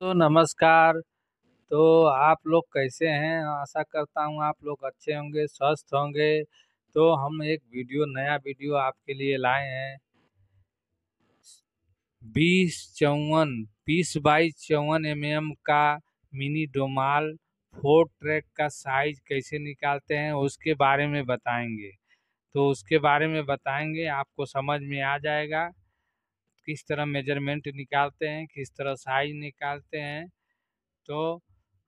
तो नमस्कार तो आप लोग कैसे हैं आशा करता हूँ आप लोग अच्छे होंगे स्वस्थ होंगे तो हम एक वीडियो नया वीडियो आपके लिए लाए हैं बीस चौवन बीस बाईस चौवन एम का मिनी डोमाल फोर ट्रैक का साइज कैसे निकालते हैं उसके बारे में बताएंगे तो उसके बारे में बताएंगे आपको समझ में आ जाएगा किस तरह मेजरमेंट निकालते हैं किस तरह साइज निकालते हैं तो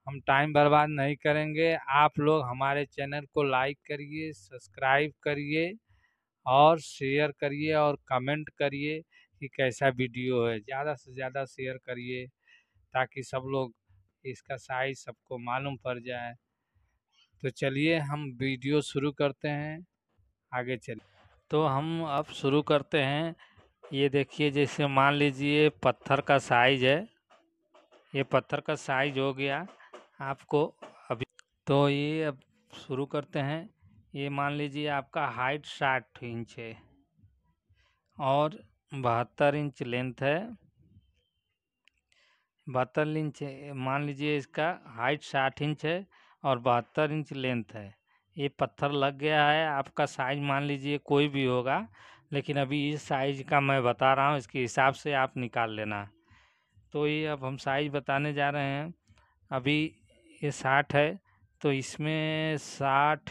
हम टाइम बर्बाद नहीं करेंगे आप लोग हमारे चैनल को लाइक करिए सब्सक्राइब करिए और शेयर करिए और कमेंट करिए कि कैसा वीडियो है ज़्यादा से ज़्यादा शेयर करिए ताकि सब लोग इसका साइज सबको मालूम पड़ जाए तो चलिए हम वीडियो शुरू करते हैं आगे चलिए तो हम अब शुरू करते हैं ये देखिए जैसे मान लीजिए पत्थर का साइज है ये पत्थर का साइज हो गया आपको अभी तो ये अब शुरू करते हैं ये मान लीजिए आपका हाइट साठ इंच है और बहत्तर इंच लेंथ है बहत्तर इंच मान लीजिए इसका हाइट साठ इंच है और बहत्तर इंच लेंथ है ये पत्थर लग गया है आपका साइज मान लीजिए कोई भी होगा लेकिन अभी इस साइज का मैं बता रहा हूँ इसके हिसाब से आप निकाल लेना तो ये अब हम साइज बताने जा रहे हैं अभी ये साठ है तो इसमें साठ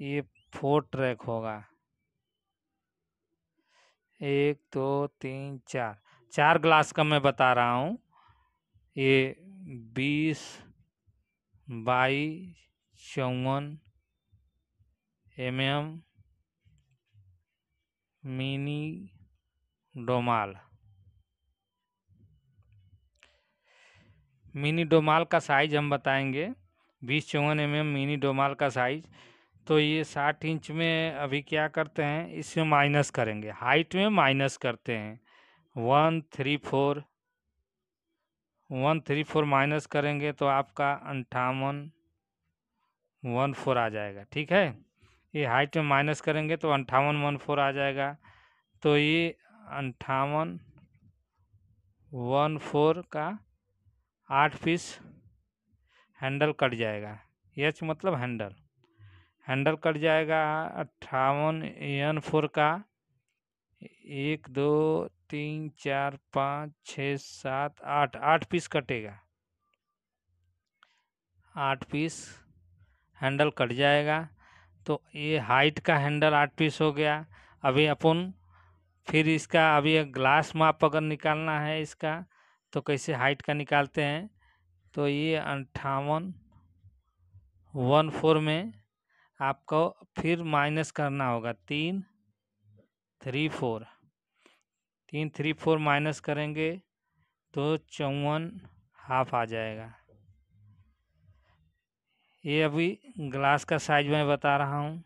ये फोर ट्रैक होगा एक दो तीन चार चार ग्लास का मैं बता रहा हूँ ये बीस बाई चौवन M M mini domal mini domal का साइज हम बताएंगे बीस चौवन एम एम मिनी डोमाल का साइज तो ये साठ इंच में अभी क्या करते हैं इसमें माइनस करेंगे हाइट में माइनस करते हैं one three four one three four minus करेंगे तो आपका अंठावन वन फोर आ जाएगा ठीक है ये हाइट में माइनस करेंगे तो अंठावन वन फोर आ जाएगा तो ये अंठावन वन फोर का आठ पीस हैंडल कट जाएगा एच मतलब हैंडल हैंडल कट जाएगा अट्ठावन एन फोर का एक दो तीन चार पाँच छ सात आठ आठ पीस कटेगा आठ पीस हैंडल कट जाएगा तो ये हाइट का हैंडल आठ पीस हो गया अभी अपन फिर इसका अभी ग्लास माप अगर निकालना है इसका तो कैसे हाइट का निकालते हैं तो ये अंठावन वन फोर में आपको फिर माइनस करना होगा तीन थ्री फोर तीन थ्री फोर माइनस करेंगे तो चौवन हाफ आ जाएगा ये अभी ग्लास का साइज मैं बता रहा हूँ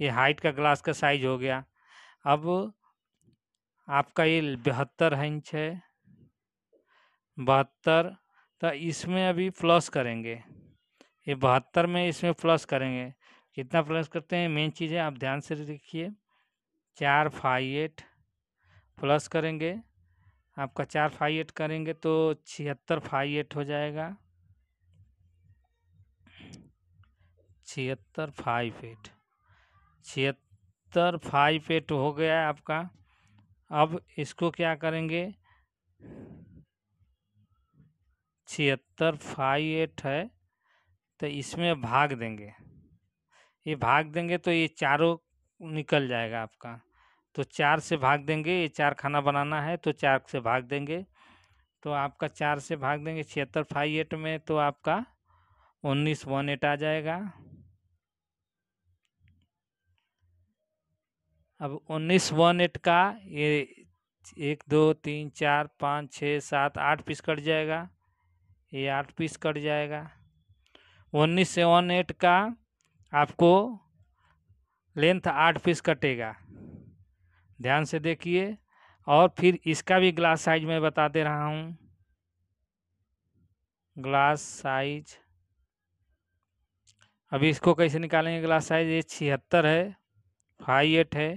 ये हाइट का ग्लास का साइज हो गया अब आपका ये बहत्तर इंच है बहत्तर तो इसमें अभी प्लस करेंगे ये बहत्तर में इसमें प्लस करेंगे कितना प्लस करते हैं मेन चीज़ है आप ध्यान से देखिए चार फाइव एट प्लस करेंगे आपका चार फाइव एट करेंगे तो छिहत्तर फाइव एट हो जाएगा छिहत्तर फाइव एट छिहत्तर फाइव एट हो गया है आपका अब इसको क्या करेंगे छिहत्तर फाइव एट है तो इसमें भाग देंगे ये भाग देंगे तो ये चारों निकल जाएगा आपका तो चार से भाग देंगे ये चार खाना बनाना है तो चार से भाग देंगे तो आपका चार से भाग देंगे छिहत्तर फाइव एट में तो आपका उन्नीस वन एट आ जाएगा अब उन्नीस वन एट का ये एक दो तीन चार पाँच छः सात आठ पीस कट जाएगा ये आठ पीस कट जाएगा उन्नीस से वन एट का आपको लेंथ आठ पीस कटेगा ध्यान से देखिए और फिर इसका भी ग्लास साइज मैं बता दे रहा हूँ ग्लास साइज अभी इसको कैसे निकालेंगे ग्लास साइज ये छिहत्तर है फाइव एट है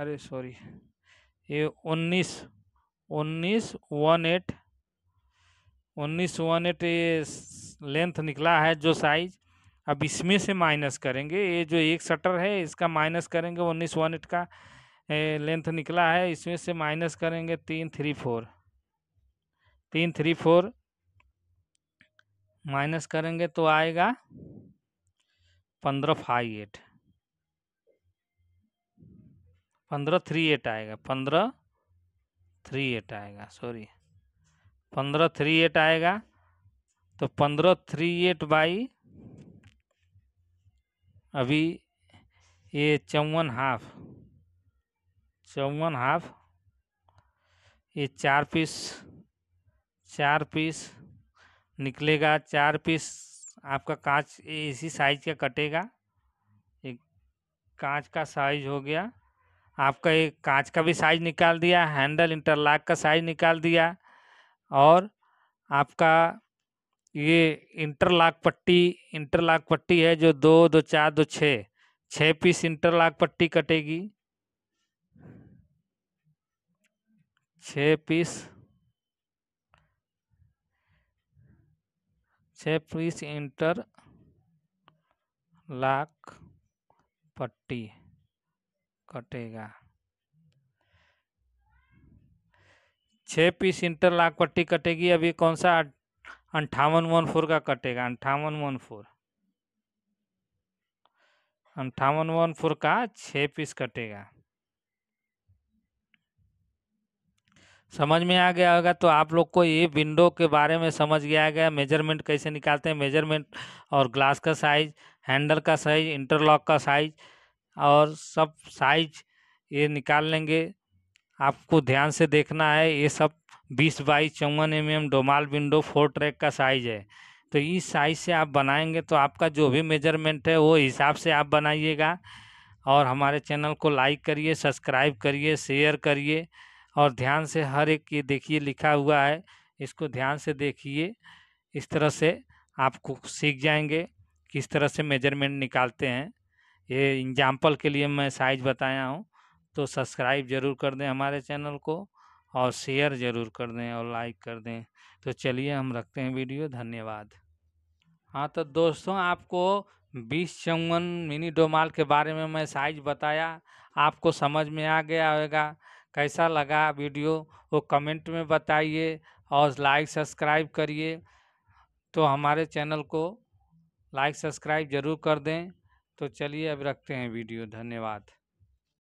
अरे सॉरी ये उन्नीस उन्नीस वन एट उन्नीस वन एट ये लेंथ निकला है जो साइज अब इसमें से माइनस करेंगे ये जो एक शटर है इसका माइनस करेंगे उन्नीस वन एट का लेंथ निकला है इसमें से माइनस करेंगे तीन थ्री फोर तीन थ्री फोर माइनस करेंगे तो आएगा पंद्रह फाइव एट पंद्रह थ्री एट आएगा पंद्रह थ्री एट आएगा सॉरी पंद्रह थ्री एट आएगा तो पंद्रह थ्री एट बाई अभी ये चौवन हाफ चौवन हाफ ये चार पीस चार पीस निकलेगा चार पीस आपका कांच इसी साइज का कटेगा एक कांच का साइज हो गया आपका एक कांच का भी साइज निकाल दिया हैंडल इंटरलॉक का साइज निकाल दिया और आपका ये इंटरलॉक पट्टी इंटरलॉक पट्टी है जो दो दो चार दो छः छः पीस इंटरलॉक पट्टी कटेगी छः पीस छः पीस इंटर लाख पट्टी कटेगा छः पीस इंटरलॉक पट्टी कटेगी अभी कौन सा अंठावन वन फोर का कटेगा अंठावन वन फोर अंठावन वन फोर का छः पीस कटेगा समझ में आ गया होगा तो आप लोग को ये विंडो के बारे में समझ गया गया मेजरमेंट कैसे निकालते हैं मेजरमेंट और ग्लास का साइज हैंडल का साइज इंटरलॉक का साइज और सब साइज ये निकाल लेंगे आपको ध्यान से देखना है ये सब बीस बाईस चौवन M M domal window four track का साइज है तो इस साइज से आप बनाएंगे तो आपका जो भी मेजरमेंट है वो हिसाब से आप बनाइएगा और हमारे चैनल को लाइक करिए सब्सक्राइब करिए शेयर करिए और ध्यान से हर एक ये देखिए लिखा हुआ है इसको ध्यान से देखिए इस तरह से आपको सीख जाएंगे किस तरह से मेजरमेंट निकालते हैं ये एग्जाम्पल के लिए मैं साइज बताया हूँ तो सब्सक्राइब ज़रूर कर दें हमारे चैनल को और शेयर ज़रूर कर दें और लाइक कर दें तो चलिए हम रखते हैं वीडियो धन्यवाद हाँ तो दोस्तों आपको बीस चौवन मिनी डोमाल के बारे में मैं साइज बताया आपको समझ में आ गया होगा कैसा लगा वीडियो वो कमेंट में बताइए और लाइक सब्सक्राइब करिए तो हमारे चैनल को लाइक सब्सक्राइब ज़रूर कर दें तो चलिए अब रखते हैं वीडियो धन्यवाद